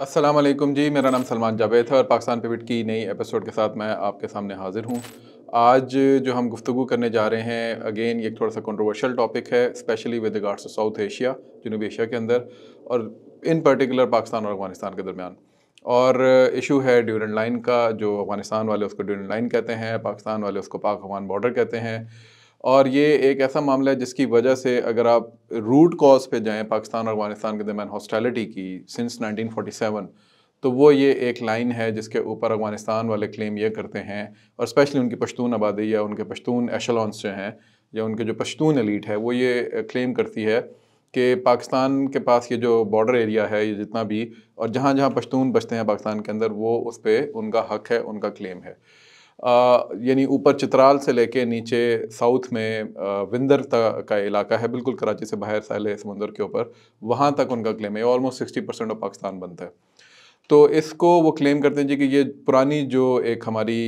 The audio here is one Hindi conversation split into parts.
असलम जी मेरा नाम सलमान जावेद है और पाकिस्तान पिविट की नई एपिसोड के साथ मैं आपके सामने हाजिर हूँ आज जो हम गुफ्तु करने जा रहे हैं अगेन ये थोड़ा सा कंट्रोवर्शियल टॉपिक है specially with regards to South Asia जनूबी एशिया के अंदर और इन पर्टिकुलर पाकिस्तान और अफगानिस्तान के दरमियान और इशू है ड्यूरेंट लाइन का जो अफगानिस्तान वाले उसको ड्यूरेंट लाइन कहते हैं पाकिस्तान वाले उसको पाक अफगान बॉर्डर कहते हैं और ये एक ऐसा मामला है जिसकी वजह से अगर आप रूट कॉज पे जाएं पाकिस्तान और अफगानिस्तान के दरमियान हॉस्टैलिटी की सिंस 1947 तो वो ये एक लाइन है जिसके ऊपर अफगानिस्तान वाले क्लेम ये करते हैं और स्पेशली उनकी पश्तून आबादी या उनके पश्तून एशलॉन्स जो हैं या उनके जो पश्तून एलीट है वो ये क्लेम करती है कि पाकिस्तान के पास ये जो बॉर्डर एरिया है ये जितना भी और जहाँ जहाँ पश्तून बचते हैं पाकिस्तान के अंदर वो उस पर उनका हक है उनका क्लेम है यानी ऊपर चित्राल से लेके नीचे साउथ में विंदर तक का इलाका है बिल्कुल कराची से बाहर सहले समुंदर के ऊपर वहाँ तक उनका क्लेम है almost sixty percent of Pakistan बनता है तो इसको वो क्लेम करते हैं जी कि ये पुरानी जो एक हमारी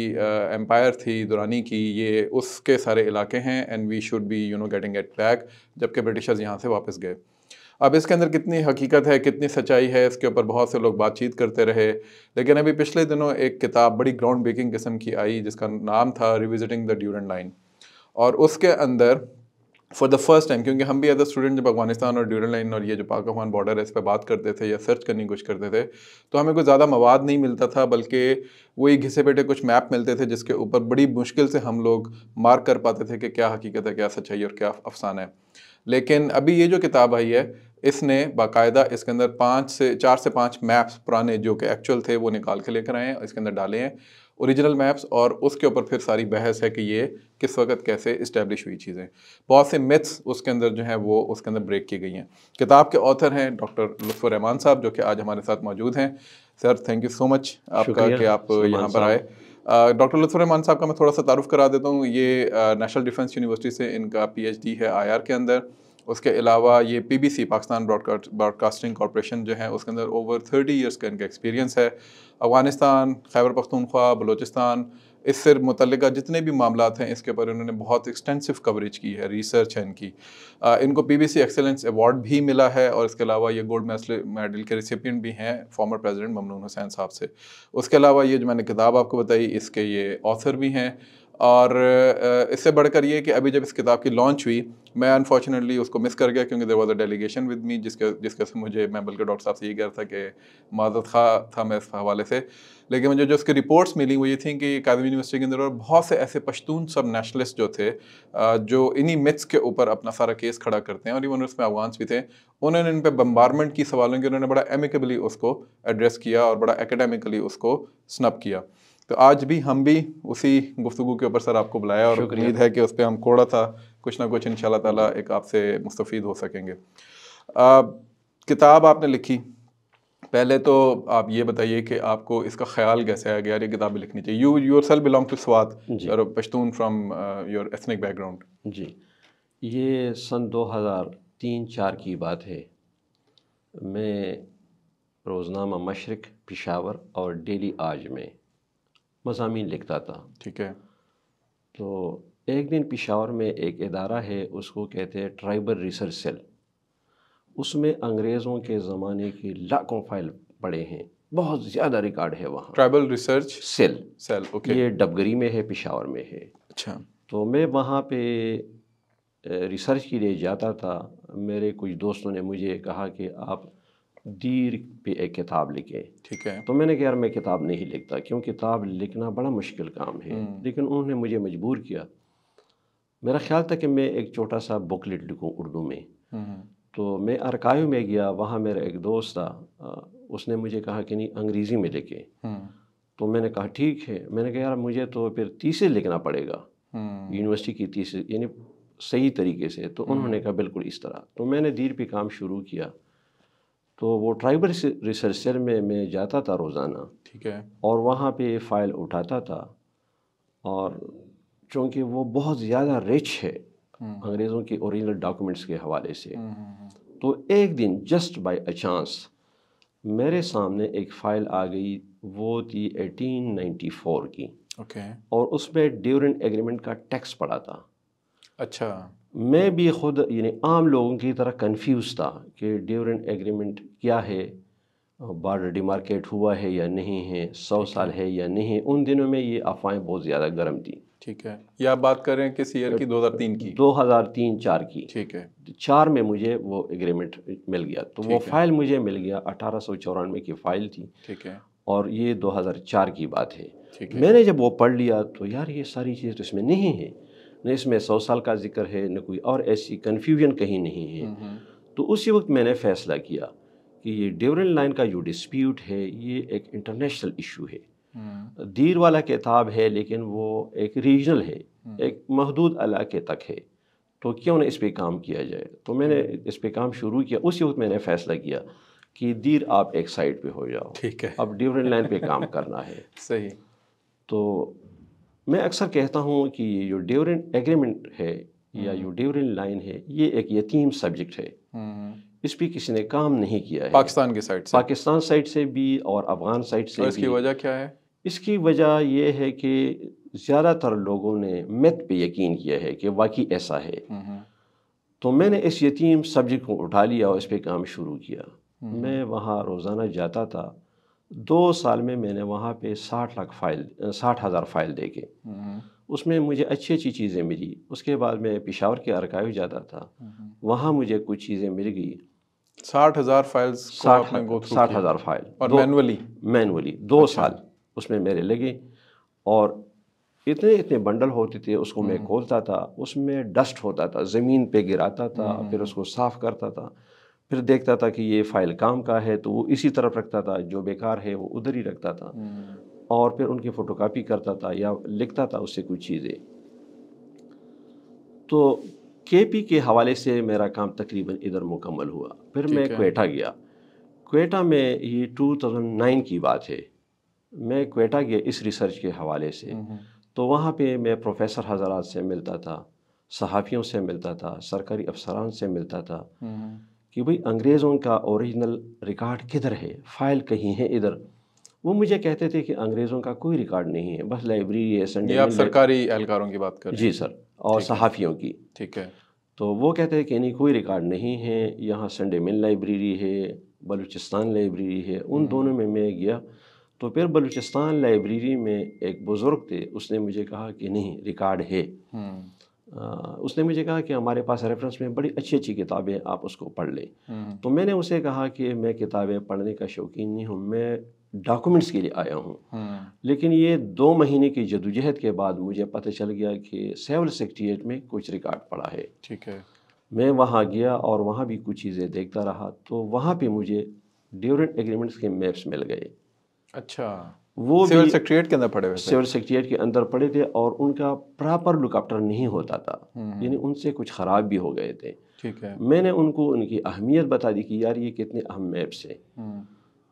एम्पायर थी दुरानी की ये उसके सारे इलाके हैं and we should be you know getting at back जबकि ब्रिटिशर्स यहाँ से वापस गए अब इसके अंदर कितनी हकीकत है कितनी सच्चाई है इसके ऊपर बहुत से लोग बातचीत करते रहे लेकिन अभी पिछले दिनों एक किताब बड़ी ग्राउंड ब्रेकिंग किस्म की आई जिसका नाम था रिविजिटिंग द ड्यूरेंट लाइन और उसके अंदर फॉर द फर्स्ट टाइम क्योंकि हम भी एज अ स्टूडेंट जब अफगानिस्तान और ड्यूरेंट लाइन और ये जो पाक अफगान बॉर्डर है इस पर बात करते थे या सर्च करने की कोशिश करते थे तो हमें कुछ ज़्यादा मवाद नहीं मिलता था बल्कि वही घिसे बेटे कुछ मैप मिलते थे जिसके ऊपर बड़ी मुश्किल से हम लोग मार्क कर पाते थे कि क्या हकीकत है क्या सच्चाई और क्या अफसाना है लेकिन अभी ये जो किताब आई है इसने बाकायदा इसके अंदर पाँच से चार से पाँच मैप्स पुराने जो कि एक्चुअल थे वो निकाल के लेकर आए हैं इसके अंदर डाले हैं ओरिजिनल मैप्स और उसके ऊपर फिर सारी बहस है कि ये किस वक्त कैसे इस्टेब्लिश हुई चीज़ें बहुत से मिथ्स उसके अंदर जो हैं वो उसके अंदर ब्रेक की गई हैं किताब के ऑथर हैं डॉक्टर रहमान साहब जो कि आज हमारे साथ मौजूद हैं sir thank you so much आपका कि आप यहाँ पर आए डॉक्टर रहमान साहब का मैं थोड़ा सा तारुफ करा देता हूँ ये नेशनल डिफेंस यूनिवर्सिटी से इनका पी है आई के अंदर उसके अलावा ये पीबीसी पाकिस्तान ब्रॉडकास्टिंग कॉरपोरेशन जो है उसके अंदर ओवर थर्टी ईयर्स का इनका एक्सपीरियंस है अफ़गानिस्तान खैबर पख्तूनख्वा बलोचिस्तान इससे मुतलक जितने भी मामला हैं इसके ऊपर इन्होंने बहुत एक्सटेंसिव कवरेज की है रिसर्च है इनकी आ, इनको P B C excellence award भी मिला है और इसके अलावा ये गोल्ड मेडल के रिसिपियंट भी हैं फॉर्मर प्रेसिडेंट ममनून हुसैन साहब से उसके अलावा ये जो मैंने किताब आपको बताई इसके ये ऑथर भी हैं और इससे बढ़कर ये कि अभी जब इस किताब की लॉन्च हुई मैं अनफॉर्चुनेटली उसको मिस कर गया क्योंकि there was a delegation with me जिसके जिसके से मुझे मैं बल्कि डॉक्टर साहब से ये कह रहा था कि माजत खा था मैं इस हवाले से लेकिन मुझे जो उसकी रिपोर्ट्स मिली वो ये थी कि कादमी यूनिवर्सिटी के अंदर और बहुत से ऐसे पश्तून सब नेशनलिस्ट जो थे जो इन्हीं मिथ्स के ऊपर अपना सारा केस खड़ा करते हैं और इवन उसमें अफगान्स भी थे उन्होंने इन पर बम्बारमेंट की सवालों की उन्होंने बड़ा एमिकबली उसको एड्रेस किया और बड़ा एकेडमिकली उसको स्नप किया तो आज भी हम भी उसी गुफ्तु के ऊपर सर आपको बुलाया और उम्मीद है कि उस पर हम कोड़ा था कुछ ना कुछ इन तला एक आपसे मुस्तफ़ हो सकेंगे किताब आपने लिखी पहले तो आप ये बताइए कि आपको इसका ख्याल कैसे आया गया ये किताब लिखनी चाहिए you yourself belong to Swat और Pashtun from your ethnic background जी ये सन 2003-4 की बात है मैं रोज़नामा मशरक पिशावर और डेली आज में मजामी लिखता था ठीक है तो एक दिन पिशावर में एक इदारा है उसको कहते हैं ट्राइबल रिसर्च सेल उसमें अंग्रेज़ों के ज़माने की लाखों फाइल पड़े हैं बहुत ज़्यादा रिकॉर्ड है वहाँ tribal research cell cell okay ये डबगरी में है पिशावर में है अच्छा तो मैं वहाँ पे रिसर्च के लिए जाता था मेरे कुछ दोस्तों ने मुझे कहा कि आप दीर पे एक किताब लिखे ठीक है तो मैंने कहा यार मैं किताब नहीं लिखता क्यों किताब लिखना बड़ा मुश्किल काम है हम्म। लेकिन उन्होंने मुझे मजबूर किया मेरा ख्याल था कि मैं एक छोटा सा बुकलेट लिखूँ उर्दू में हम्म, हम्म। तो मैं अरकायू में गया वहाँ मेरा एक दोस्त था उसने मुझे कहा कि नहीं अंग्रेज़ी में लिखे तो मैंने कहा ठीक है मैंने कहा यार मुझे तो फिर तीसरे लिखना पड़ेगा यूनिवर्सिटी की तीसरे यानी सही तरीके से तो उन्होंने कहा बिल्कुल इस तरह तो मैंने धीर पे काम शुरू किया तो वो ट्राइबल रिसर्चर में मैं जाता था रोज़ाना ठीक है और वहाँ पे फ़ाइल उठाता था और चूँकि वो बहुत ज़्यादा रिच है हम्म। अंग्रेज़ों के ओरिजिनल डॉक्यूमेंट्स के हवाले से हम्म, हम्म, तो एक दिन जस्ट बाय अ चांस मेरे सामने एक फ़ाइल आ गई वो थी 1894 की ओके okay. और उसमें ड्यूरेंट एग्रीमेंट का टैक्स पड़ा था अच्छा मैं भी खुद यानी आम लोगों की तरह कंफ्यूज था कि ड्यूरेंट एग्रीमेंट क्या है बॉर्डर डिमार्केट हुआ है या नहीं है सौ साल है या नहीं उन दिनों में ये अफवाहें बहुत ज़्यादा गर्म थी ठीक है या बात कर रहे हैं किस ईयर की 2003 की 2003 चार की ठीक है चार में मुझे वो एग्रीमेंट मिल गया तो वो फाइल मुझे मिल गया अठारह की फाइल थी ठीक है और ये 2004 की बात है मैंने जब वो पढ़ लिया तो यार ये सारी चीज़ तो इसमें नहीं है न इसमें सौ साल का जिक्र है न कोई और ऐसी कन्फ्यूजन कहीं नहीं है हम्म, हम्म। तो उसी वक्त मैंने फैसला किया कि ये डेवरन लाइन का जो डिस्प्यूट है ये एक इंटरनेशनल इशू है हम्म। दीर वाला किताब है लेकिन वो एक रीजनल है एक महदूद इलाके तक है तो क्यों ना इस पर काम किया जाए तो मैंने इस पर काम शुरू किया उसी वक्त मैंने फैसला किया कि दीर आप एक साइड पे हो जाओ ठीक है अब डिवरेंट लाइन पे काम करना है सही तो मैं अक्सर कहता हूँ कि ये जो ड्यूरेंट एग्रीमेंट है या हम्म। जो ड्यूरेंट लाइन है ये एक यतीम सब्जेक्ट है हम्म। इस पर किसी ने काम नहीं किया है पाकिस्तान की साइड से पाकिस्तान साइड से भी और अफगान साइड से इसकी वजह क्या है इसकी वजह यह है कि ज़्यादातर लोगों ने मैथ पे यकीन किया है कि वाकई ऐसा है हम्म। तो मैंने इस यतीम सब्जेक्ट को उठा लिया और इस पर काम शुरू किया मैं वहाँ रोज़ाना जाता था दो साल में मैंने वहाँ पे साठ लाख फाइल साठ हज़ार फाइल देखे हम्म। उसमें मुझे अच्छी अच्छी चीज़ें मिली उसके बाद मैं पिशावर के अरकाव जाता था हम्म। वहाँ मुझे कुछ चीज़ें मिल गई साठ हज़ार फाइल साठ हज़ार फाइल और मैनुअली मैनुअली दो अच्छा। साल उसमें मेरे लगे और इतने इतने बंडल होते थे उसको मैं हम्म। खोलता था उसमें डस्ट होता था ज़मीन पे गिराता था फिर उसको साफ़ करता था फिर देखता था कि ये फाइल काम का है तो वो इसी तरफ रखता था जो बेकार है वो उधर ही रखता था हम्म। और फिर उनकी फ़ोटोकॉपी करता था या लिखता था उससे कुछ चीज़ें तो केपी के हवाले से मेरा काम तकरीबन इधर मुकम्मल हुआ फिर मैं क्वेटा गया क्वेटा में ये 2009 की बात है मैं क्वेटा गया इस रिसर्च के हवाले से हम्म, हम्म। तो वहाँ पे मैं प्रोफेसर हजरात से मिलता था सहाफ़ियों से मिलता था सरकारी अफसरान से मिलता था कि भाई अंग्रेज़ों का ओरिजिनल रिकॉर्ड किधर है फाइल कहीं है इधर वो मुझे कहते थे कि अंग्रेज़ों का कोई रिकॉर्ड नहीं है बस लाइब्रेरी है संडे आप सरकारी एहलकारों की बात कर जी सर और सहाफ़ियों की ठीक है तो वो कहते हैं कि नहीं कोई रिकॉर्ड नहीं है यहाँ संडे मिल लाइब्रेरी है बलूचिस्तान लाइब्रेरी है उन हम्म। दोनों में मैं गया तो फिर बलूचिस्तान लाइब्रेरी में एक बुज़ुर्ग थे उसने मुझे कहा कि नहीं रिकॉर्ड है हम्म। उसने मुझे कहा कि हमारे पास रेफरेंस में बड़ी अच्छी अच्छी किताबें आप उसको पढ़ लें हम्म। तो मैंने उसे कहा कि मैं किताबें पढ़ने का शौकीन नहीं हूँ मैं डॉक्यूमेंट्स के लिए आया हूँ हम्म। लेकिन ये दो महीने की जदोजहद के बाद मुझे पता चल गया कि सेवल सेक्रेटरीट में कुछ रिकॉर्ड पड़ा है ठीक है मैं वहाँ गया और वहाँ भी कुछ चीज़ें देखता रहा तो वहाँ पर मुझे ड्यूरेंट एग्रीमेंट्स के मैप्स मिल गए अच्छा वो सिविल सेक्रेटरीट के अंदर पड़े हुए सिविल सेक्रेटरीट के अंदर पड़े थे और उनका प्रॉपर लुकाप्टर नहीं होता था हम्म, हम्म। यानी उनसे कुछ ख़राब भी हो गए थे ठीक है मैंने उनको उनकी अहमियत बता दी कि यार ये कितने अहम मैप्स हैं हम्म।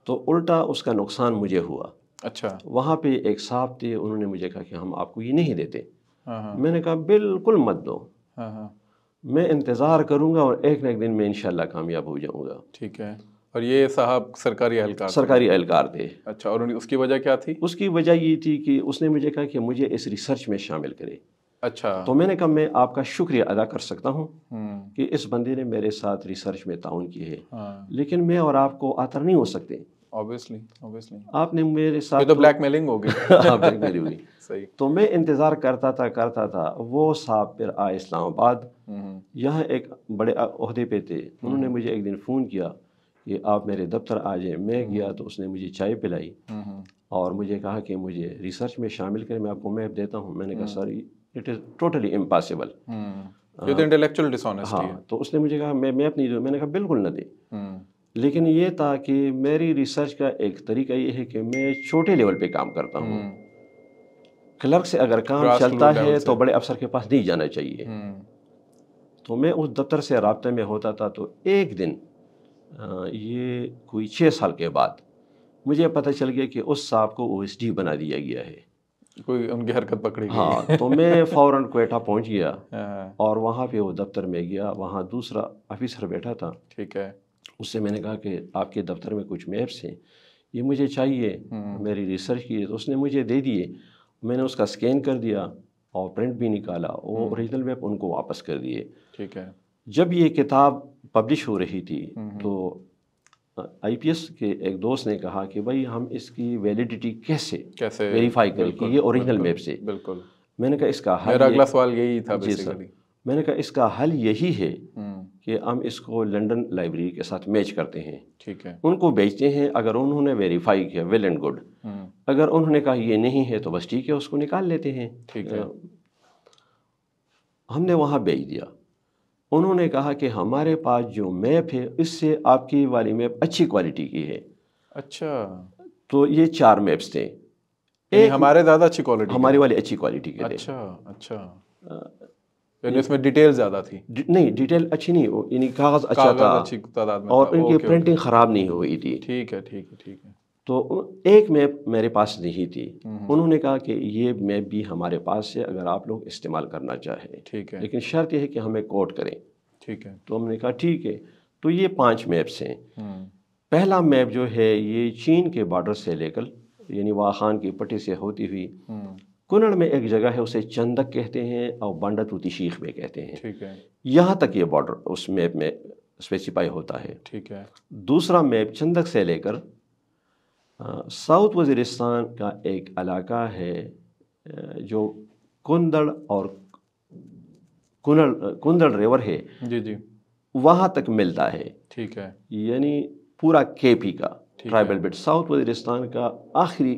तो उल्टा उसका नुकसान मुझे हुआ अच्छा वहाँ पे एक साहब थे उन्होंने मुझे कहा कि हम आपको ये नहीं देते हाँ, हाँ। मैंने कहा बिल्कुल मत दो हाँ, मैं इंतज़ार करूँगा और एक ना एक दिन मैं इन कामयाब हो जाऊँगा ठीक है और ये साहब सरकारी अहलकार सरकारी अहलकार थे अच्छा और उसकी वजह क्या थी उसकी वजह ये थी कि उसने मुझे कहा कि मुझे इस रिसर्च में शामिल करे अच्छा तो मैंने कहा मैं आपका शुक्रिया अदा कर सकता हूँ हम्म। कि इस बंदे ने मेरे साथ रिसर्च में ताउन की है हाँ। लेकिन मैं और आपको आतर नहीं हो सकते आपने मेरे साथ तो ब्लैकमेलिंग तो हो गई हाँ, तो मैं इंतज़ार करता था करता था वो साहब फिर आए इस्लामाबाद हम्म। यहाँ एक बड़े अहदे पे थे हम्म। उन्होंने मुझे एक दिन फ़ोन किया कि आप मेरे दफ्तर आ जाए मैं गया हम्म। तो उसने मुझे चाय पिलाई हम्म। और मुझे कहा कि मुझे रिसर्च में शामिल करें मैं आपको मैप देता हूँ मैंने कहा sir it is totally impossible intellectual dishonesty हाँ, तो, हाँ तो उसने मुझे कहा मैं मैप नहीं दूँ मैंने कहा बिल्कुल ना दे हम्म। लेकिन ये था कि मेरी रिसर्च का एक तरीका ये है कि मैं छोटे लेवल पे काम करता हूँ क्लर्क से अगर काम चलता है तो बड़े अफसर के पास नहीं जाना चाहिए तो मैं उस दफ्तर से रबते में होता था तो एक दिन ये कोई छः साल के बाद मुझे पता चल गया कि उस साहब को ओ बना दिया गया है कोई उनकी हरकत पकड़ी हाँ तो मैं फ़ौर कोयटा पहुंच गया हाँ। और वहाँ पे वो दफ्तर में गया वहाँ दूसरा ऑफिसर बैठा था ठीक है उससे मैंने कहा कि आपके दफ्तर में कुछ मैप्स हैं ये मुझे चाहिए हम्म। मेरी रिसर्च की तो उसने मुझे दे दिए मैंने उसका स्कैन कर दिया और प्रिंट भी निकाला वो ओरिजिनल मैप उनको वापस कर दिए ठीक है जब ये किताब पब्लिश हो रही थी तो आईपीएस के एक दोस्त ने कहा कि भाई हम इसकी वैलिडिटी कैसे कैसे वेरीफाई करें कि ये ओरिजिनल मैप से बिल्कुल मैंने कहा इसका हल मेरा अगला सवाल यही था जी सर मैंने कहा इसका हल यही है हम्म। कि हम इसको लंदन लाइब्रेरी के साथ मैच करते हैं ठीक है उनको बेचते हैं अगर उन्होंने वेरीफाई किया वेल एंड गुड अगर उन्होंने कहा ये नहीं है तो बस ठीक है उसको निकाल लेते हैं ठीक है हमने वहाँ बेच दिया उन्होंने कहा कि हमारे पास जो मैप है इससे आपकी वाली मैप अच्छी क्वालिटी की है अच्छा तो ये चार मैप्स थे एक हमारे ज़्यादा अच्छी क्वालिटी हमारी वाली अच्छी क्वालिटी के अच्छा अच्छा यानी उसमें डिटेल ज़्यादा थी डि, नहीं डिटेल अच्छी नहीं हो कागज़ अच्छा था अच्छी में और इनकी प्रिंटिंग ख़राब नहीं हुई थी ठीक है ठीक है ठीक है तो एक मैप मेरे पास नहीं थी हम्म। उन्होंने कहा कि ये मैप भी हमारे पास है अगर आप लोग इस्तेमाल करना चाहें ठीक है लेकिन शर्त यह है कि हमें कोट करें ठीक है तो हमने कहा ठीक है तो ये पांच मैप्स हैं हम्म। पहला मैप जो है ये चीन के बॉर्डर से लेकर यानी वाहन की पट्टी से होती हुई हम्म। कुनड़ में एक जगह है उसे चंदक कहते हैं और बंडा तूती शीख में कहते हैं ठीक है यहाँ तक ये बॉर्डर उस मैप में स्पेसिफाई होता है ठीक है दूसरा मैप चंदक से लेकर साउथ uh, वज़ीरिस्तान का एक इलाका है uh, जो कुंदड़ और कुनल uh, कुंदड़ रिवर है जी जी वहाँ तक मिलता है ठीक है यानी पूरा के पी का ट्राइबल बिट साउथ वजरिस्तान का आखिरी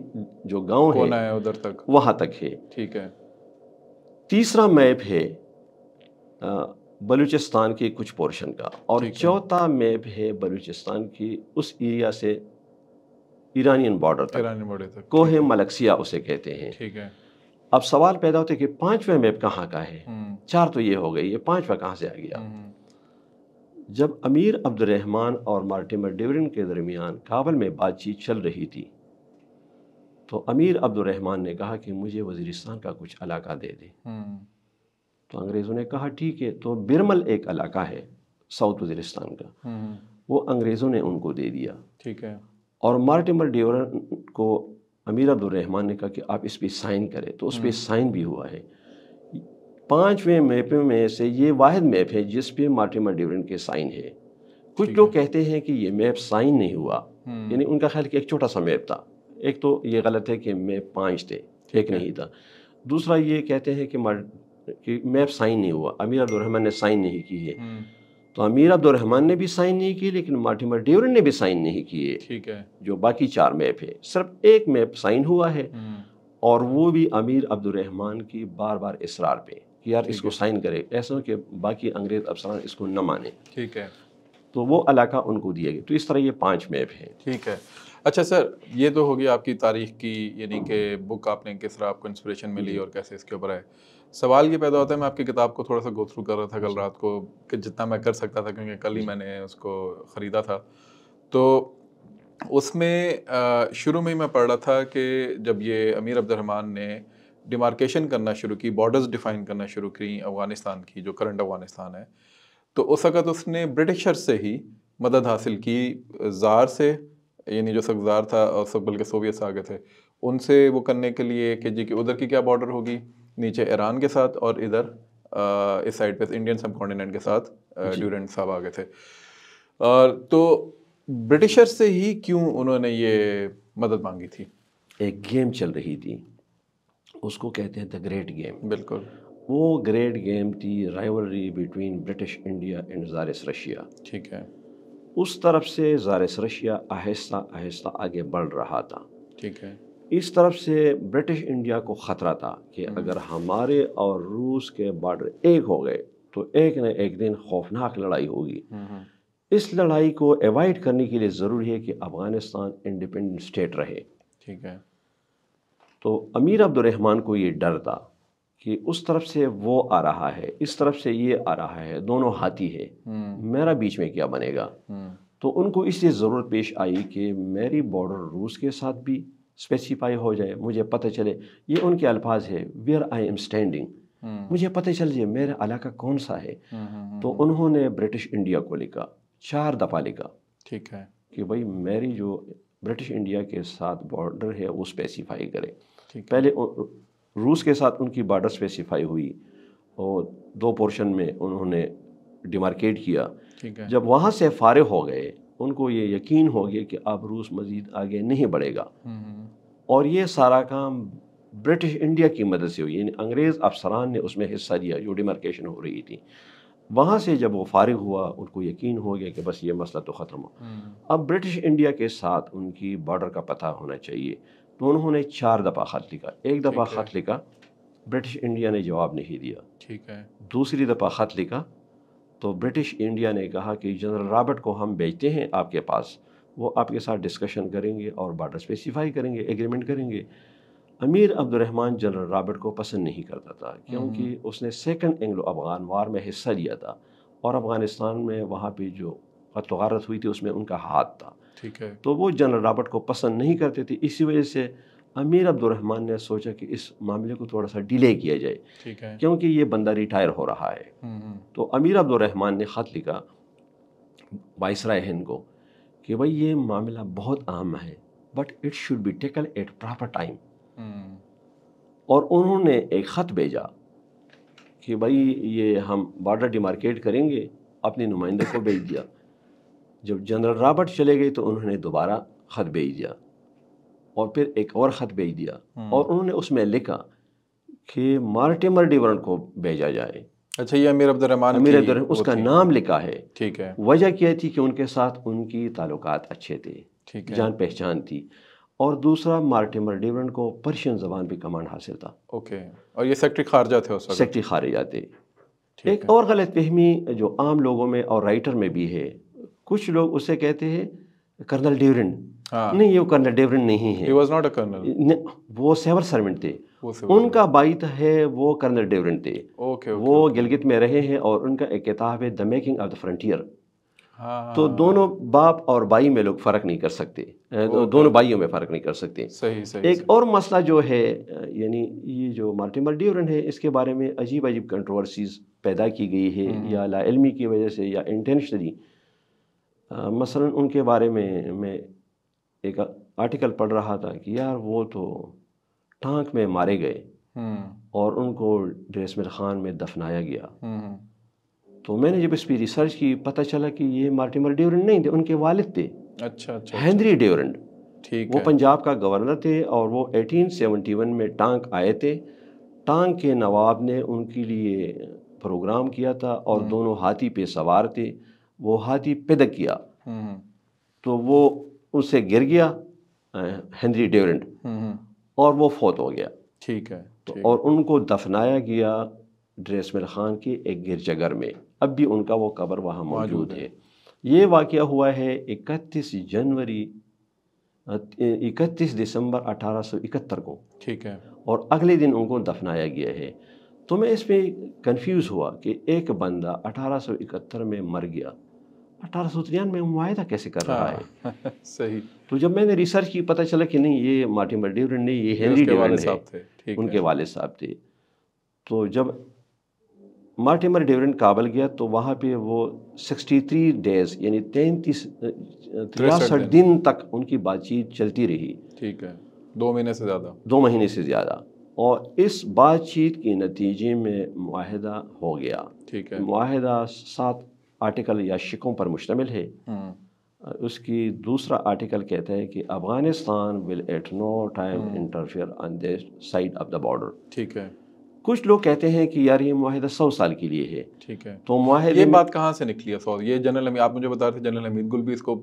जो गांव है, है उधर तक वहाँ तक है ठीक है तीसरा मैप है बलूचिस्तान के कुछ पोर्शन का और चौथा मैप है बलूचिस्तान की उस एरिया से ईरानियन बॉर्डर तक कोहे मलक्सिया उसे कहते हैं ठीक है अब सवाल पैदा होते कि पांचवा मैप कहाँ का है हम्म। चार तो ये हो गई ये पांचवा कहाँ से आ गया हम्म, हम्म। जब अमीर अब्दुलरहमान और मार्टिमर डेवरिन के दरमियान काबल में बातचीत चल रही थी तो अमीर अब्दुलरहमान ने कहा कि मुझे वजीरिस्तान का कुछ इलाका दे दे तो अंग्रेज़ों ने कहा ठीक है तो बिरमल एक इलाका है साउथ वजीरिस्तान का वो अंग्रेज़ों ने उनको दे दिया ठीक है और मार्टिमर ड्यूरन को अमीर अब्दुलरहमान ने कहा कि आप इस पर साइन करें तो उस पर हम्म। साइन भी हुआ है पाँचवें मैप में से ये वाद मैप है जिस पे मार्टिमर ड्यूरन के साइन है कुछ लोग कहते हैं कि ये मैप साइन नहीं हुआ हम्म। यानी उनका ख्याल कि एक छोटा सा मैप था एक तो ये गलत है कि मैप पाँच थे एक नहीं था दूसरा ये कहते हैं कि कि मैप साइन नहीं हुआ अमीर अब्दुलरहमान ने साइन नहीं की है हम्म। तो अमीर अब्दुलरहमान ने भी साइन नहीं किए लेकिन मार्टिमर ड्यूरन ने भी साइन नहीं किए ठीक है जो बाकी चार मैप है सिर्फ एक मैप साइन हुआ है हम्म। और वो भी अमीर अब्दुलरहमान की बार बार इसरार पे कि यार इसको साइन करे ऐसा कि बाकी अंग्रेज अफसरान इसको न माने ठीक है तो वो इलाका उनको दिया गया तो इस तरह ये पांच मैप हैं ठीक है अच्छा सर ये तो होगी आपकी तारीख की यानी कि बुक आपने किस तरह आपको इंस्पिरेशन मिली और कैसे इसके ऊपर आए सवाल ये पैदा होता है मैं आपकी किताब को थोड़ा सा गो थ्रू कर रहा था कल रात को कि जितना मैं कर सकता था क्योंकि कल ही मैंने उसको ख़रीदा था तो उसमें शुरू में ही मैं पढ़ रहा था कि जब ये अमीर अब्दुलरहमान ने डिमार्केशन करना शुरू की बॉर्डर्स डिफ़ाइन करना शुरू की अफ़गानिस्तान की जो करंट अफ़गानिस्तान है तो उस वक़्त उसने ब्रिटिशर से ही मदद हासिल की ज़ार से यानी जो सकजार था और सब बल्कि सोवियत से आगे थे उनसे वो करने के लिए कि जी कि उधर की क्या बॉर्डर होगी नीचे ईरान के साथ और इधर इस साइड पे इंडियन सब कॉन्टिनेंट के साथ ड्यूरेंट साहब आ गए थे और तो ब्रिटिशर से ही क्यों उन्होंने ये मदद मांगी थी एक गेम चल रही थी उसको कहते हैं द ग्रेट गेम बिल्कुल वो ग्रेट गेम थी rivalry between British India and tsarist Russia ठीक है उस तरफ से ज़ारिस रशिया आहिस्ता आहिस्ता आगे बढ़ रहा था ठीक है इस तरफ से ब्रिटिश इंडिया को ख़तरा था कि हम्म। अगर हमारे और रूस के बॉर्डर एक हो गए तो एक न एक दिन खौफनाक लड़ाई होगी हम्म, हम्म। इस लड़ाई को एवॉइड करने के लिए ज़रूरी है कि अफ़गानिस्तान इंडिपेंडेंट स्टेट रहे ठीक है तो अमीर अब्दुलरहमान को ये डर था कि उस तरफ से वो आ रहा है इस तरफ से ये आ रहा है दोनों हाथी है मेरा बीच में क्या बनेगा तो उनको इसलिए ज़रूरत पेश आई कि मेरी बॉर्डर रूस के साथ भी स्पेसिफाई हो जाए मुझे पता चले ये उनके अल्फाज है वेयर आई एम स्टैंडिंग मुझे पता चल जाए मेरा इलाका कौन सा है हम्म, हम्म, हम्म, तो उन्होंने ब्रिटिश इंडिया को लिखा चार दफ़ा लिखा ठीक है कि भाई मेरी जो ब्रिटिश इंडिया के साथ बॉर्डर है वो स्पेसिफाई करें पहले रूस के साथ उनकी बॉर्डर स्पेसिफाई हुई और दो पोर्शन में उन्होंने डिमार्केट किया जब वहाँ से फारे हो गए उनको ये यकीन हो गया कि अब रूस मज़ीद आगे नहीं बढ़ेगा हम्म, हम्म। और ये सारा काम ब्रिटिश इंडिया की मदद से हुई यानी अंग्रेज़ अफसरान ने उसमें हिस्सा लिया जो डिमार्केशन हो रही थी वहाँ से जब वो फारिग हुआ उनको यकीन हो गया कि बस ये मसला तो ख़त्म हो हम्म। अब ब्रिटिश इंडिया के साथ उनकी बॉर्डर का पता होना चाहिए तो उन्होंने चार दफ़ा ख़त लिखा एक दफ़ा ख़त लिखा ब्रिटिश इंडिया ने जवाब नहीं दिया ठीक है दूसरी दफ़ा ख़त लिखा तो ब्रिटिश इंडिया ने कहा कि जनरल रॉबर्ट को हम भेजते हैं आपके पास वो आपके साथ डिस्कशन करेंगे और बॉर्डर स्पेसिफाई करेंगे एग्रीमेंट करेंगे अमीर अब्दुलरहमान जनरल रॉबर्ट को पसंद नहीं करता था क्योंकि हम्म। उसने सेकंड एंग्लो अफगान वार में हिस्सा लिया था और अफ़गानिस्तान में वहाँ पे जो खतवारत हुई थी उसमें उनका हाथ था ठीक है तो वो जनरल रॉबर्ट को पसंद नहीं करते थे इसी वजह से अमीर अब्दुलरहमान ने सोचा कि इस मामले को थोड़ा सा डिले किया जाए क्योंकि ये बंदा रिटायर हो रहा है हम्म, हम्म। तो अमीर अब्दुलरहमान ने ख़त लिखा वाइसराय हिंद को कि भाई ये मामला बहुत अहम है but it should be tackle at proper time और उन्होंने एक ख़त भेजा कि भाई ये हम बॉर्डर डिमार्केट करेंगे अपने नुमाइंदे को भेज दिया जब जनरल रॉबर्ट चले गए तो उन्होंने दोबारा ख़त भेज दिया और फिर एक और ख़त भेज दिया हम्म। और उन्होंने उसमें लिखा कि मार्टिमर डिवरन को भेजा जाए अच्छा ये अमीर अब्दुलरहमान अमीर अब्दुलरहमान उसका नाम लिखा है ठीक है वजह क्या थी कि उनके साथ उनकी ताल्लुक अच्छे थे ठीक है जान पहचान थी और दूसरा मार्टिमर डिवरन को पर्शियन जबान पर कमांड हासिल था ओके और ये सेक्ट्री खारजा थे सेक्ट्री खारजा थे एक और गलत फहमी जो आम लोगों में और राइटर में भी है कुछ लोग उसे कहते हैं कर्नल डेवरिन हाँ। नहीं ये कर्नल डेवरिन नहीं है वो वो सेवर सर्वेंट थे उनका बाइट है वो कर्नल डेवरिन थे ओके, ओके, वो गिलगित में रहे हैं और उनका एक किताब है the making of the frontier हाँ, हाँ, तो दोनों बाप और बाई में लोग फ़र्क नहीं कर सकते दोनों बाइयों में फ़र्क नहीं कर सकते सही सही एक सही। और मसला जो है यानी ये जो माल्टीमल ड्यूरन है इसके बारे में अजीब अजीब कंट्रोवर्सीज पैदा की गई है हम्म, हम्म। या लाइलमी की वजह से या इंटेंशनली मसलन उनके बारे में मैं एक आर्टिकल पढ़ रहा था कि यार वो तो टाँक में मारे गए हम्म। और उनको ड्रेसमिर खान में दफनाया गया हम्म, हम्म। तो मैंने जब इस पर रिसर्च की पता चला कि ये मार्टिमर ड्यूरेंट नहीं थे उनके वालिद थे अच्छा अच्छा, अच्छा। हैंनरी ड्यूरेंट ठीक वो पंजाब का गवर्नर थे और वो 1871 में टांग आए थे टांग के नवाब ने उनके लिए प्रोग्राम किया था और दोनों हाथी पे सवार थे वो हाथी पैदा किया हम्म। तो वो उससे गिर गया हेनरी डेवरेंट हम्म। और वो फौत हो गया ठीक है तो और उनको दफनाया गया ड्रेसमिल खान के एक गिरजाघर में अब भी उनका वो कबर वहाँ मौजूद है ये वाक़ हुआ है इकतीस जनवरी इकतीस दिसंबर अठारह इकहत्तर को ठीक है और अगले दिन उनको दफनाया गया है तो मैं इसमें कंफ्यूज हुआ कि एक बंदा 1871 में मर गया अठारह सौ तिरानवे में मुआयदा कैसे कर रहा है हाँ, सही तो जब मैंने रिसर्च की पता चला कि नहीं ये मार्टिन डेविडेंट नहीं ये हेनरी डेविडेंट है उनके वाले साहब थे तो जब मार्टिमर डेवरेंट काबल गया तो वहाँ पे वो सिक्सटी थ्री डेज यानी तैंतीस तिरसठ दिन तक उनकी बातचीत चलती रही ठीक है दो महीने से ज़्यादा दो महीने से ज़्यादा और इस बातचीत के नतीजे में माहिदा हो गया ठीक है माहिदा सात आर्टिकल या शिकों पर मुश्तमिल है हम्म। उसकी दूसरा आर्टिकल कहता है कि Afghanistan will at no time interfere on the side of the border ठीक है कुछ लोग कहते हैं कि यार ये माहिदा सौ साल के लिए है ठीक है तो माहिदे ये बात कहाँ से निकली है सौ ये जनरल हमीद आप मुझे बता रहे थे जनरल हमीद गुल भी इसको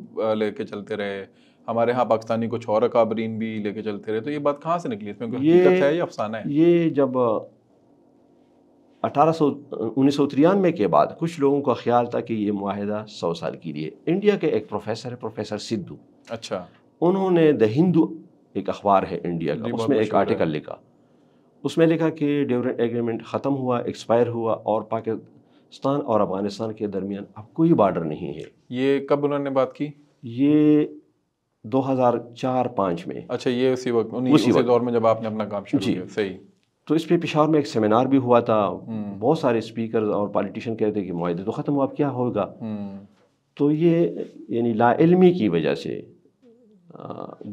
लेके चलते रहे हमारे यहाँ पाकिस्तानी कुछ और अकाबरीन भी लेके चलते रहे तो ये बात कहाँ से निकली इसमें कुछ है या अफसाना है ये जब अठारह सौ उन्नीस के बाद कुछ लोगों का ख्याल था कि ये माहिदा सौ साल के लिए इंडिया के एक प्रोफेसर है प्रोफेसर सिद्धू अच्छा उन्होंने द हिंदू एक अखबार है इंडिया का उसमें एक आर्टिकल लिखा उसमें लिखा कि ड्यूरेंट एग्रीमेंट ख़त्म हुआ एक्सपायर हुआ और पाकिस्तान और अफगानिस्तान के दरमियान अब कोई बॉर्डर नहीं है ये कब उन्होंने बात की ये 2004-5 में अच्छा ये उसी वक्त उसी, उसी वक्त। दौर में जब आपने अपना काम शुरू किया सही तो इस पर पिशावर में एक सेमिनार भी हुआ था हम्म। बहुत सारे स्पीकर और पॉलिटिशियन कह रहे थे कि माहे तो ख़त्म हुआ अब क्या होगा हम्म। तो ये यानी लाइलमी की वजह से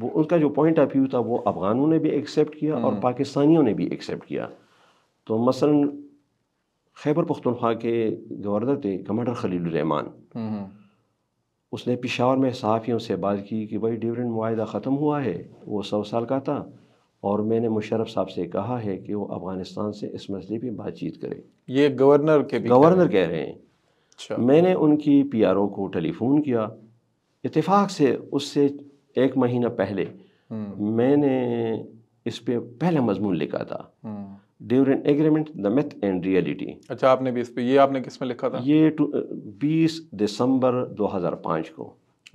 वो उनका जो पॉइंट ऑफ व्यू था वो अफ़गानों ने भी एक्सेप्ट किया और हम्म। पाकिस्तानियों ने भी एक्सेप्ट किया तो मसलन खैबर पख्तनख्वा के गवर्नर थे कमांडर रहमान उसने पिशावर में सहाफ़ियों से बात की कि भाई डिवरेंट माहा ख़त्म हुआ है वो सौ साल का था और मैंने मुशरफ साहब से कहा है कि वो अफ़गानिस्तान से इस मसले पर बातचीत करें ये गवर्नर के गवर्नर कह रहे हैं अच्छा। मैंने उनकी पी आर ओ को टेलीफोन किया इतफ़ाक़ से उससे एक महीना पहले हम्म। मैंने इस पर पहला मजमून लिखा था Durand agreement the myth and reality अच्छा आपने भी इस पे ये आपने किस में लिखा था ये बीस दिसंबर 2005 को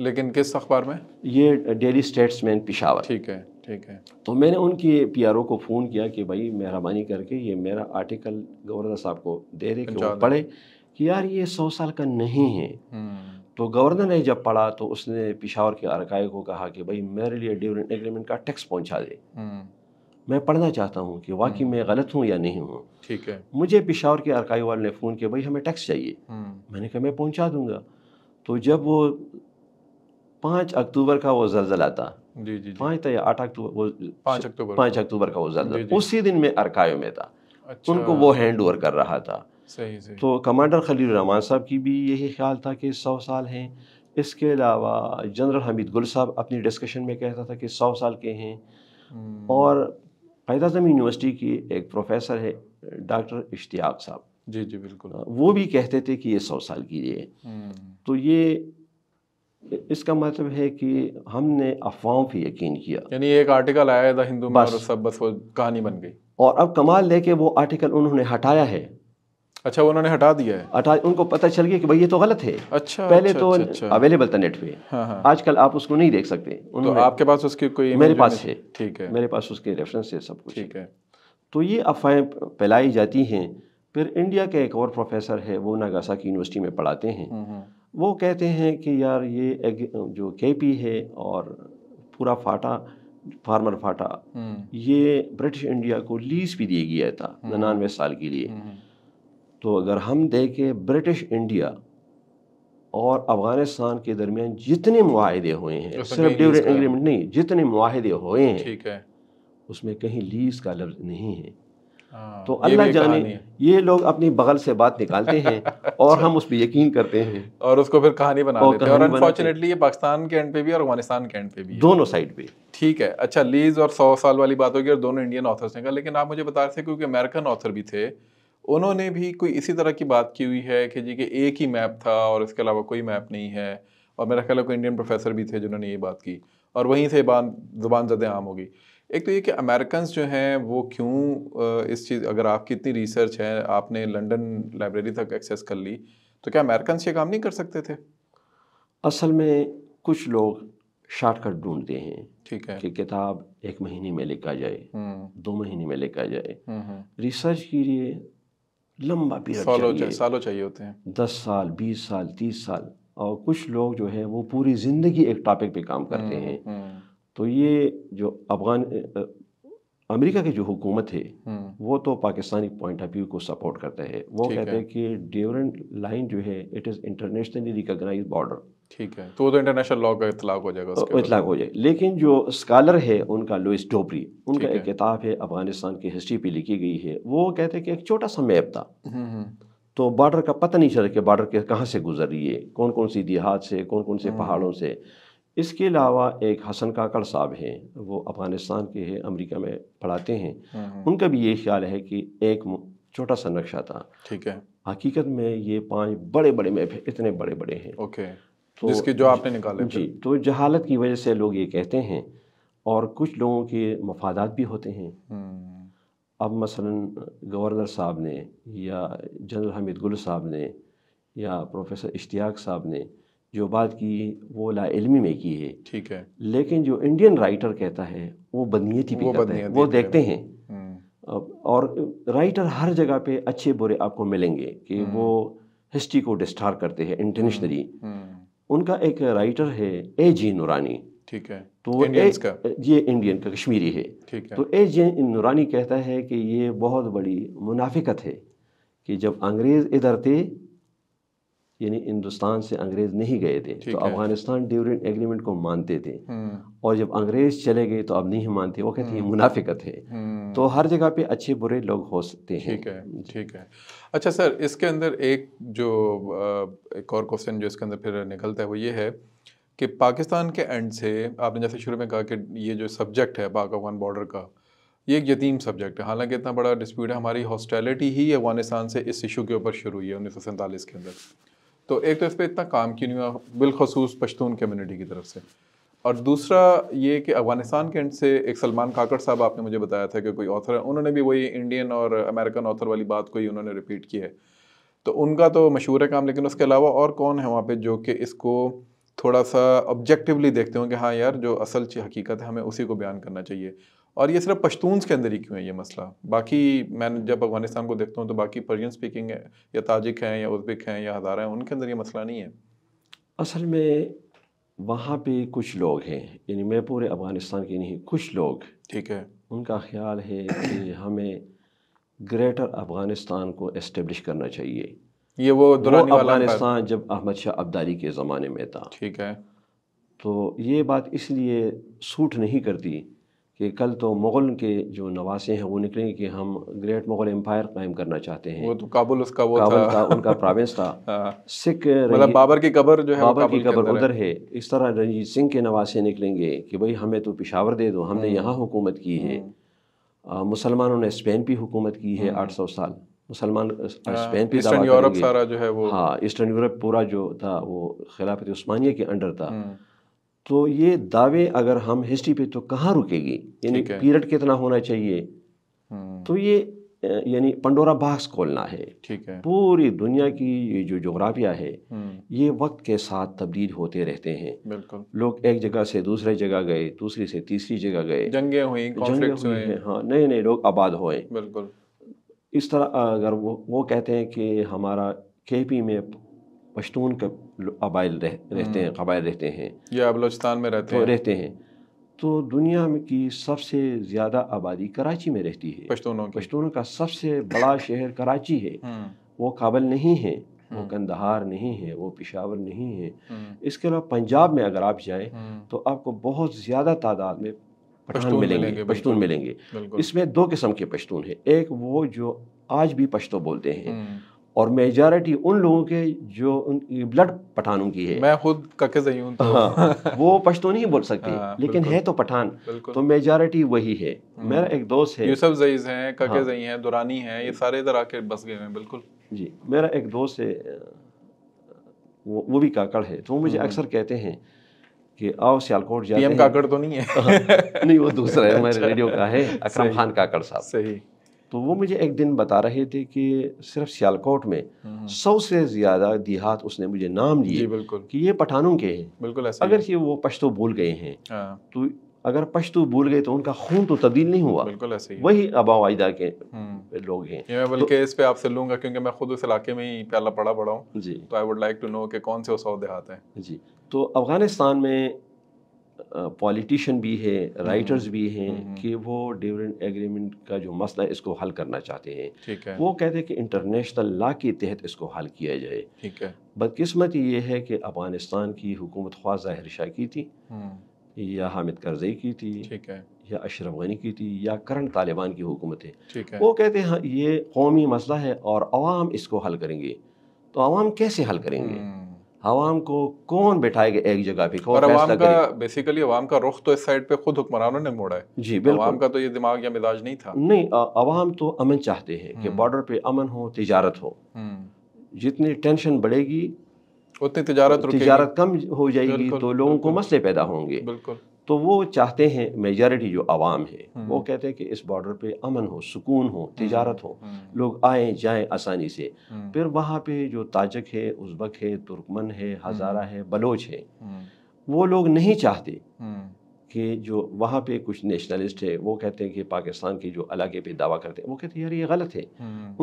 लेकिन किस अखबार में ये डेली स्टेट्समैन पिशावर ठीक है ठीक है तो मैंने उनके पी को फ़ोन किया कि भाई मेहरबानी करके ये मेरा आर्टिकल गवर्नर साहब को दे रहे कि वो पढ़े कि यार ये सौ साल का नहीं है हम्म। तो गवर्नर ने जब पढ़ा तो उसने पिशावर के अरकाय को कहा कि भाई मेरे लिए ड्यूरेंट एग्रीमेंट का टैक्स पहुँचा दे हम्म। मैं पढ़ना चाहता हूँ कि वाकई हम्म। मैं गलत हूँ या नहीं हूँ ठीक है मुझे पिशावर के अरकाई वाले ने फ़ोन किया भाई हमें टैक्स चाहिए मैंने कहा मैं पहुँचा दूंगा तो जब वो पाँच अक्टूबर का वो जलजला था जी जी या आठ अक्टूबर वो पाँच अक्टूबर पाँच अक्टूबर का वो जलजला उसी दिन में अरकायो में था अच्छा। उनको वो हैंड ओवर कर रहा था सही सही तो कमांडर खलील रहमान साहब की भी यही ख्याल था कि सौ साल हैं इसके अलावा जनरल हमीद गुल साहब अपनी डिस्कशन में कहता था कि सौ साल के हैं हम्म। और पैदा जमी यूनिवर्सिटी के एक प्रोफेसर है डॉक्टर इश्तियाक साहब जी जी बिल्कुल वो भी कहते थे कि ये सौ साल की है हम्म। तो ये इसका मतलब है कि हमने अफवाहों पर यकीन किया यानी एक आर्टिकल आया था हिंदू में और सब बस वो कहानी बन गई और अब कमाल लेके वो आर्टिकल उन्होंने हटाया है अच्छा उन्होंने हटा दिया है हटा उनको पता चल गया कि भाई ये तो गलत है अच्छा पहले अच्छा, तो अच्छा, अवेलेबल अच्छा। था नेट पे हाँ, हाँ। आजकल आप उसको नहीं देख सकते तो आपके पास उसकी कोई मेरे पास है ठीक है मेरे पास उसके रेफरेंस है सब कुछ ठीक है तो ये अफवाहें फैलाई जाती हैं फिर इंडिया के एक और प्रोफेसर है वो नागासाकी यूनिवर्सिटी में पढ़ाते हैं हम्म, हम्म। वो कहते हैं कि यार ये जो केपी है और पूरा फाटा फार्मर फाटा हम्म। ये ब्रिटिश इंडिया को लीज भी दिया गया था निन्यानवे साल के लिए हम्म। तो अगर हम देखें ब्रिटिश इंडिया और अफगानिस्तान के दरमियान जितने माहदे हुए हैं सिर्फ ड्यूरेंट एग्रीमेंट नहीं जितने माहदे हुए हैं ठीक है उसमें कहीं लीज का लफ्ज़ नहीं है हाँ। तो अल्लाह जाने ये लोग अपनी बगल से बात निकालते हैं अच्छा। और हम उस पर यकीन करते हैं और उसको फिर कहानी बना और लेते हैं और अनफॉर्चुनेटली ये पाकिस्तान के एंड पे भी और अफगानिस्तान के एंड पे भी दोनों साइड पे ठीक है अच्छा लीज और सौ साल वाली बात होगी और दोनों इंडियन ऑथर्स ने कहा लेकिन आप मुझे बता रहे थे क्योंकि अमेरिकन ऑथर भी थे उन्होंने भी कोई इसी तरह की बात की हुई है कि जी के एक ही मैप था और इसके अलावा कोई मैप नहीं है और मेरा ख्याल है कोई इंडियन प्रोफेसर भी थे जिन्होंने ये बात की और वहीं से बान जुबान जदें आम होगी एक तो ये कि अमेरिकन जो हैं वो क्यों इस चीज़ अगर आपकी इतनी रिसर्च है आपने लंदन लाइब्रेरी तक एक्सेस कर ली तो क्या अमेरिकन ये काम नहीं कर सकते थे असल में कुछ लोग शॉर्टकट ढूंढते हैं ठीक है कि किताब एक महीने में लेकर जाए हम्म। दो महीने में लेकर जाए रिसर्च हम्म, हम्म। के लिए लंबा पीरियड सालों चाहिए सालों चाहिए होते हैं दस साल बीस साल तीस साल और कुछ लोग जो है वो पूरी ज़िंदगी एक टॉपिक पे काम करते हैं तो ये जो अफगान अमेरिका की जो हुकूमत है हम्म। वो तो पाकिस्तानी पॉइंट ऑफ व्यू को सपोर्ट करते हैं वो कहते हैं कि डेवरन लाइन जो है it is internationally recognize border ठीक है तो वो तो इंटरनेशनल लॉ का इतलाक हो जाएगा उसके इतलाक हो जाए लेकिन जो स्कॉलर है उनका लुइस डोबरी उनका एक किताब है अफगानिस्तान की हिस्ट्री पे लिखी गई है वो कहते हैं कि एक छोटा सा मैप था हम्म, हम्म। तो बॉर्डर का पता नहीं चला कि बॉर्डर के कहाँ से गुजर रही है कौन कौन सी देहात से कौन कौन से पहाड़ों से इसके अलावा एक हसन काकड़ साहब हैं वो अफ़गानिस्तान के हैं अमेरिका में पढ़ाते हैं हम्म, हम्म। उनका भी ये ख्याल है कि एक छोटा सा नक्शा था ठीक है हकीकत में ये पांच बड़े बड़े मैप हैं इतने बड़े बड़े हैं ओके तो जिसके जो आपने निकाले जी तो जहालत की वजह से लोग ये कहते हैं और कुछ लोगों के मफादात भी होते हैं हम्म। अब मसलन गवर्नर साहब ने या जनरल हमीद गुल साहब ने या प्रोफेसर इश्तियाक साहब ने जो बात की वो लाइलमी में की है ठीक है लेकिन जो इंडियन राइटर कहता है वो बदनीयती पे वो, है। वो देखते हैं हम्म। और राइटर हर जगह पे अच्छे बुरे आपको मिलेंगे कि हम्म। वो हिस्ट्री को डिस्टार करते हैं इंटरनेशनली हम्म, उनका एक राइटर है ए जी नूरानी ठीक है तो ए, का। ये इंडियन का कश्मीरी है ठीक है तो ए जी नूरानी कहता है कि ये बहुत बड़ी मुनाफिकत है कि जब अंग्रेज़ इधर थे यानी हिंदुस्तान से अंग्रेज़ नहीं गए थे तो अफगानिस्तान ड्यूरिन एग्रीमेंट को मानते थे हम्म। और जब अंग्रेज़ चले गए तो अब नहीं मानते वो कहते हैं हम्म। मुनाफिकत है हम्म। तो हर जगह पे अच्छे बुरे लोग हो सकते हैं ठीक है ठीक है अच्छा सर इसके अंदर एक जो एक और क्वेश्चन जो इसके अंदर फिर निकलता है वो ये है कि पाकिस्तान के एंड से आपने जैसे शुरू में कहा कि ये जो सब्जेक्ट है पाक अफगान बॉर्डर का ये एक यतीम सब्जेक्ट है हालांकि इतना बड़ा डिस्प्यूट है हमारी हॉस्टैलिटी ही अफगानिस्तान से इस इशू के ऊपर शुरू हुई है उन्नीस के अंदर तो एक तो इस पर इतना काम क्यों नहीं हुआ बिलखसूस पश्तून कम्यूनिटी की तरफ से और दूसरा ये कि अफगानिस्तान के एंड से एक सलमान काकड़ साहब आपने मुझे बताया था कि कोई ऑथर है उन्होंने भी वही इंडियन और अमेरिकन ऑथर वाली बात को ही उन्होंने रिपीट की है तो उनका तो मशहूर है काम लेकिन उसके अलावा और कौन है वहाँ पे जो कि इसको थोड़ा सा ऑब्जेक्टिवली देखते हो कि हाँ यार जो असल हकीकत है हमें उसी को बयान करना चाहिए और ये सिर्फ पश्तूनस के अंदर ही क्यों है ये मसला बाकी मैं जब अफगानिस्तान को देखता हूँ तो बाकी पर्शियन स्पीकिंग है या ताजिक हैं या उज्बेक हैं या हज़ारा हैं उनके अंदर ये मसला नहीं है असल में वहाँ पे कुछ लोग हैं यानी मैं पूरे अफगानिस्तान के नहीं कुछ लोग ठीक है उनका ख्याल है कि हमें ग्रेटर अफगानिस्तान को इस्टेब्लिश करना चाहिए ये वो, दोनों अफगानिस्तान जब अहमद शाह अब्दाली के ज़माने में था ठीक है तो ये बात इसलिए सूट नहीं करती कि कल तो मुग़ल के जो नवासे हैं वो निकलेंगे कि हम ग्रेट मुग़ल एम्पायर कायम करना चाहते हैं वो तो काबुल उसका वो काबुल था था उनका प्राविंस था सिख मतलब बाबर की कबर जो है बाबर की कबर उधर है इस तरह रंजीत सिंह के नवासे निकलेंगे कि भाई हमें तो पिशावर दे दो हमने हम्म। यहाँ हुकूमत की है हम्म। मुसलमानों ने स्पेन पर हुकूमत की है हम्म। आठ सौ साल मुसलमान हाँ, स्पेन पे यूरोप सारा जो है वो हाँ ईस्टर्न यूरोप पूरा जो था वो खिलाफत उस्मानिया के अंडर था तो ये दावे अगर हम हिस्ट्री पे तो कहाँ रुकेगी यानी पीरियड कितना होना चाहिए हम्म। तो ये यानी पंडोरा बाक्स खोलना है ठीक है पूरी दुनिया की ये जो जोग्राफिया है हम्म। ये वक्त के साथ तब्दील होते रहते हैं बिल्कुल लोग एक जगह से दूसरे जगह गए दूसरी से तीसरी जगह गए जंगे हुई जंगे हुई हैं हाँ नए नए लोग आबाद हुए बिल्कुल इस तरह अगर वो वो कहते हैं कि हमारा के पी में पश्तून का अबाइल रह, रहते हैं हम्म। कबाइल रहते हैं या बलोचिस्तान में रहते तो हैं रहते हैं तो दुनिया में की सबसे ज़्यादा आबादी कराची में रहती है पश्तूनों पश्तूनों का सबसे बड़ा शहर कराची है हम्म। वो काबल नहीं है वो हम्म। कंदहार नहीं है वो पिशावर नहीं है इसके अलावा पंजाब में अगर आप जाएं तो आपको बहुत ज़्यादा तादाद में पश्तून मिलेंगे पश्तून मिलेंगे इसमें दो किस्म के पश्तून हैं एक वो जो आज भी पश्तो बोलते हैं और मेजॉरिटी उन लोगों के जो उनकी ब्लड पठानों की है मैं खुद कके तो। हाँ, वो पश्तो नहीं बोल सकती है हाँ, लेकिन है तो पठान तो मेजॉरिटी वही है हम्म। मेरा एक दोस्त है यूसुफ जईज हैं कके जई हाँ। हैं दुरानी हैं ये सारे इधर आके बस गए हैं बिल्कुल जी मेरा एक दोस्त है वो, वो भी काकड़ है तो मुझे हम्म। अक्सर कहते हैं कि आओ सियालकोट जाते हैं काकड़ तो नहीं है हाँ। नहीं वो दूसरा है अच्छा। मेरे रेडियो का है अक्रम खान काकड़ साहब सही तो वो मुझे एक दिन बता रहे थे कि सिर्फ सियालकोट में हम्म, हम्म। सौ से ज़्यादा देहात उसने मुझे नाम लिए बिल्कुल कि ये पठानों के हैं बिल्कुल ऐसा अगर ये वो पश्तो भूल गए हैं हाँ। तो अगर पश्तो भूल गए तो उनका खून तो तब्दील नहीं हुआ बिल्कुल ऐसे ही वही अबावाइदा के हम्म। लोग हैं ये मैं तो बल्कि तो, इस पे आपसे लूंगा क्योंकि मैं खुद उस इलाके में ही पहला पड़ा पड़ा हूँ जी तो I would like to know कि कौन से वो सौ देहात हैं जी तो अफ़गानिस्तान में पॉलिटिशियन भी है राइटर्स भी हैं हम्म, हम्म, हम्म। कि वो डिवरेंट एग्रीमेंट का जो मसला है इसको हल करना चाहते हैं है। वो कहते हैं कि इंटरनेशनल ला के तहत इसको हल किया जाए ठीक है बदकिस्मत ये है कि अफगानिस्तान की हुकूमत ख्वा जाहिर शाह की थी या हामिद करजई की थी ठीक है या अशरफ गनी की थी या करंट तालिबान की हुकूमत है वो कहते हैं हाँ, ये कौमी मसला है और आवाम इसको हल करेंगे तो आवाम कैसे हल करेंगे आवाम को कौन बैठाएगा एक जगह पे और आवाम का बेसिकली आवाम का रुख तो इस साइड पे खुद हुक्मरानों ने मोड़ा है जी बिल्कुल आवाम का तो ये दिमाग या मिजाज नहीं था नहीं आवाम तो अमन चाहते हैं कि बॉर्डर हम्म। पे अमन हो तजारत हो हम्म। जितनी टेंशन बढ़ेगी उतनी तजारत तजारत कम हो जाएगी तो लोगों को मसले पैदा होंगे बिल्कुल तो वो चाहते हैं मेजॉरिटी जो आवाम है हम्म। वो कहते हैं कि इस बॉर्डर पे अमन हो सुकून हो हम्म, तजारत हो हम्म। लोग आए जाएं आसानी से फिर वहाँ पे जो ताजक है उज़्बक है तुर्कमन है हज़ारा है बलोच है वो लोग नहीं चाहते कि जो वहाँ पे कुछ नेशनलिस्ट है वो कहते हैं कि पाकिस्तान की जो अलाके पे दावा करते हैं वो कहते हैं यार ये गलत है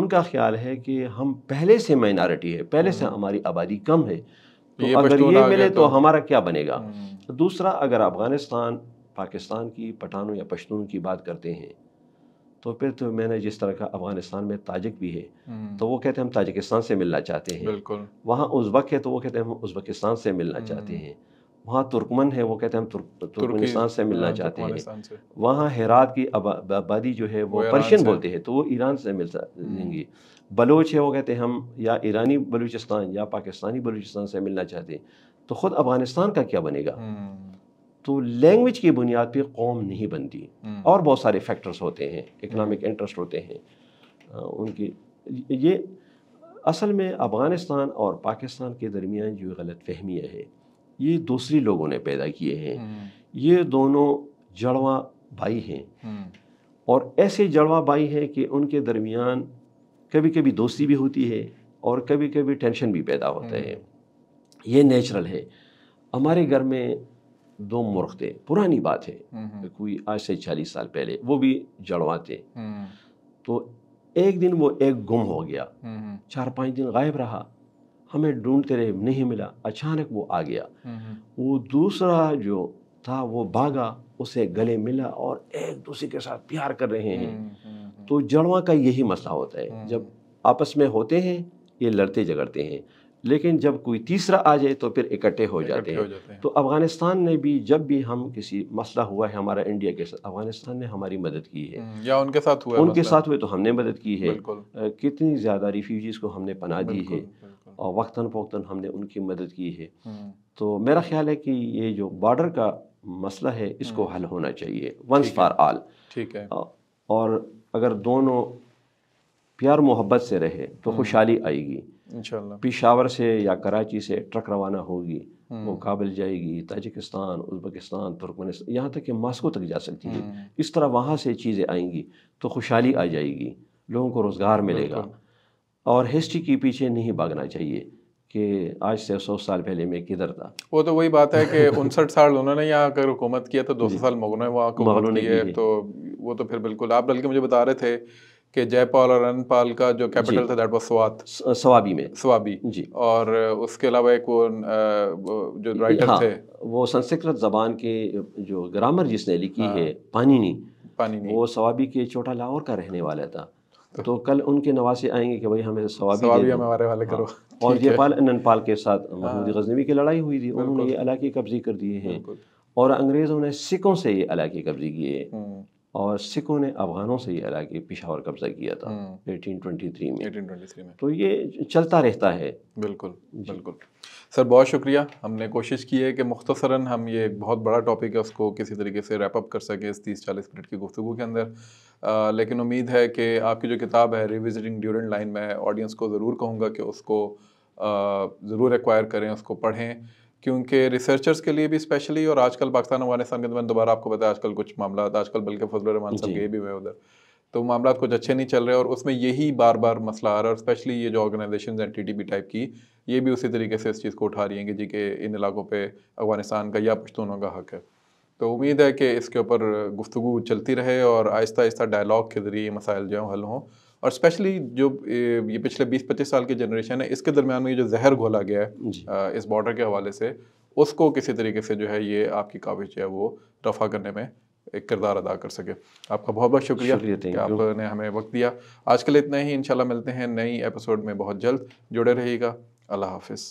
उनका ख्याल है कि हम पहले से माइनॉरिटी है पहले से हमारी आबादी कम है तो अगर ये मिले तो-, तो हमारा क्या बनेगा हम्म। दूसरा अगर अफ़गानिस्तान पाकिस्तान की पठानों या पश्तून की बात करते हैं तो फिर तो मैंने जिस तरह का अफगानिस्तान में ताजिक भी है हम्म। तो वो कहते हैं हम ताजिकिस्तान से मिलना चाहते हैं वहाँ उजबक है तो वो कहते हैं हम उजबकिस्तान से मिलना हम्म। चाहते हैं वहाँ तुर्कमन है वो कहते हैं हम तुर्क तुर्कमेनिस्तान से मिलना हाँ, चाहते हैं वहाँ हेरात की आबादी जो है वो पर्शियन बोलते हैं तो वो ईरान से मिल सकेंगी बलोच है वो कहते हैं हम या ईरानी बलूचिस्तान या पाकिस्तानी बलूचिस्तान से मिलना चाहते हैं तो ख़ुद अफ़गानिस्तान का क्या बनेगा हम्म। तो लैंग्वेज की बुनियाद पर कौम नहीं बनती हम्म। और बहुत सारे फैक्टर्स होते हैं इकनॉमिक हम्म। इंटरेस्ट होते हैं उनकी ये असल में अफ़गानिस्तान और पाकिस्तान के दरमियान जो गलत फहमियाँ हैं ये दूसरी लोगों ने पैदा किए हैं ये दोनों जड़वा भाई हैं और ऐसे जड़वा भाई हैं कि उनके दरमियान कभी कभी दोस्ती भी होती है और कभी कभी टेंशन भी पैदा होता है ये नेचुरल है हमारे घर में दो मूर्ख थे पुरानी बात है हम्म, हम्म। कोई आज से चालीस साल पहले वो भी जड़वा थे हम्म। तो एक दिन वो एक गुम हो गया चार पाँच दिन गायब रहा हमें ढूंढते रहे नहीं मिला अचानक वो आ गया वो दूसरा जो था वो भागा उसे गले मिला और एक दूसरे के साथ प्यार कर रहे हैं हम्म, हम्म, हम्म। तो जड़वा का यही मसला होता है जब आपस में होते हैं ये लड़ते झगड़ते हैं लेकिन जब कोई तीसरा आ जाए तो फिर इकट्ठे हो, हो जाते हैं तो अफगानिस्तान ने भी जब भी हम किसी मसला हुआ है हमारा इंडिया के साथ अफगानिस्तान ने हमारी मदद की है या उनके साथ हुआ उनके साथ हुए तो हमने मदद की है कितनी ज़्यादा रिफ्यूजीज़ को हमने पना दी है और वक्ता फ़ोक्ता हमने उनकी मदद की है तो मेरा ख्याल है कि ये जो बॉर्डर का मसला है इसको हम्म। हल होना चाहिए वंस फॉर ऑल ठीक है और अगर दोनों प्यार मोहब्बत से रहे तो हम्म। खुशहाली आएगी पिशावर से या कराची से ट्रक रवाना होगी वो हम्म। काबिल जाएगी ताजिकिस्तान उज्बेकिस्तान तुर्कमेनिस्तान यहाँ तक कि मास्को तक जा सकती है इस तरह वहाँ से चीज़ें आएंगी तो खुशहाली आ जाएगी लोगों को रोज़गार मिलेगा और हिस्ट्री के पीछे नहीं भागना चाहिए कि आज से सौ साल पहले मैं किधर था वो तो वही बात है कि उनसठ साल उन्होंने यहाँ अगर हुकूमत किया तो दो सौ साल मुगलों ने वहाँ हुकूमत की है तो वो तो फिर बिल्कुल आप बल्कि मुझे बता रहे थे कि जयपाल और अनपाल का जो कैपिटल था दैट वाज स्वात स्वाबी में स्वाबी जी और उसके अलावा एक वो जो राइटर हाँ, थे वो संस्कृत जबान के जो ग्रामर जिसने लिखी हाँ, है पानी नहीं वो स्वाबी के छोटा लाहौर का रहने वाला था तो, तो कल उनके नवासे आएंगे कि भाई हमें सवाबी हमारे वाले हाँ। करो और ये पाल अनंतपाल के साथ महमूद हाँ। गजनवी की लड़ाई हुई थी उन्होंने ये इलाके कब्जे कर दिए हैं और अंग्रेज़ों ने सिखों से ये इलाके कब्जे किए हम्म। और सिखों ने अफगानों से ये इलाके पिशावर कब्जा किया था 1823 हम्म। में 1823 में तो ये चलता रहता है बिल्कुल बिल्कुल सर बहुत शुक्रिया हमने कोशिश की है कि मुख्तसरा हम ये एक बहुत बड़ा टॉपिक है उसको किसी तरीके से रैपअप कर सकें इस तीस चालीस मिनट की गुफ्तु के अंदर आ, लेकिन उम्मीद है कि आपकी जो किताब है रिविजिटिंग ड्यूरेंट लाइन में ऑडियंस को ज़रूर कहूँगा कि उसको ज़रूर एक्वायर करें उसको पढ़ें क्योंकि रिसर्चर्स के लिए भी स्पेशली और आजकल पाकिस्तान अफगानिस्तान के तो मैंने दोबारा आपको पता है आजकल कुछ मामला आजकल बल्कि फजल रहमान साहब ये भी हुए उधर तो मामला कुछ अच्छे नहीं चल रहे और उसमें यही बार बार मसला आ रहा है और स्पेशली ये जो ऑर्गेनाइजेशन एन टी टाइप की ये भी उसी तरीके से इस चीज़ को उठा रही हैं कि जी के इन इलाकों पर अफगानिस्तान का या पश्तूनों का हक है तो उम्मीद है कि इसके ऊपर गुफ्तु चलती रहे और आहिस्ता आहिस्ता डायलॉग के ज़रिए ये मसाइल जो हल हों और स्पेशली जो ये पिछले बीस पच्चीस साल की जनरेशन है इसके दरमियान में ये जो जहर घोला गया है इस बॉर्डर के हवाले से उसको किसी तरीके से जो है ये आपकी काविश जो है वो रफा करने में एक किरदार अदा कर सके आपका बहुत बहुत शुक्रिया, शुक्रिया कि आपने हमें वक्त दिया आज के लिए इतना ही इंशाल्लाह मिलते हैं नई एपिसोड में बहुत जल्द जुड़े रहिएगा अल्लाह हाफिज़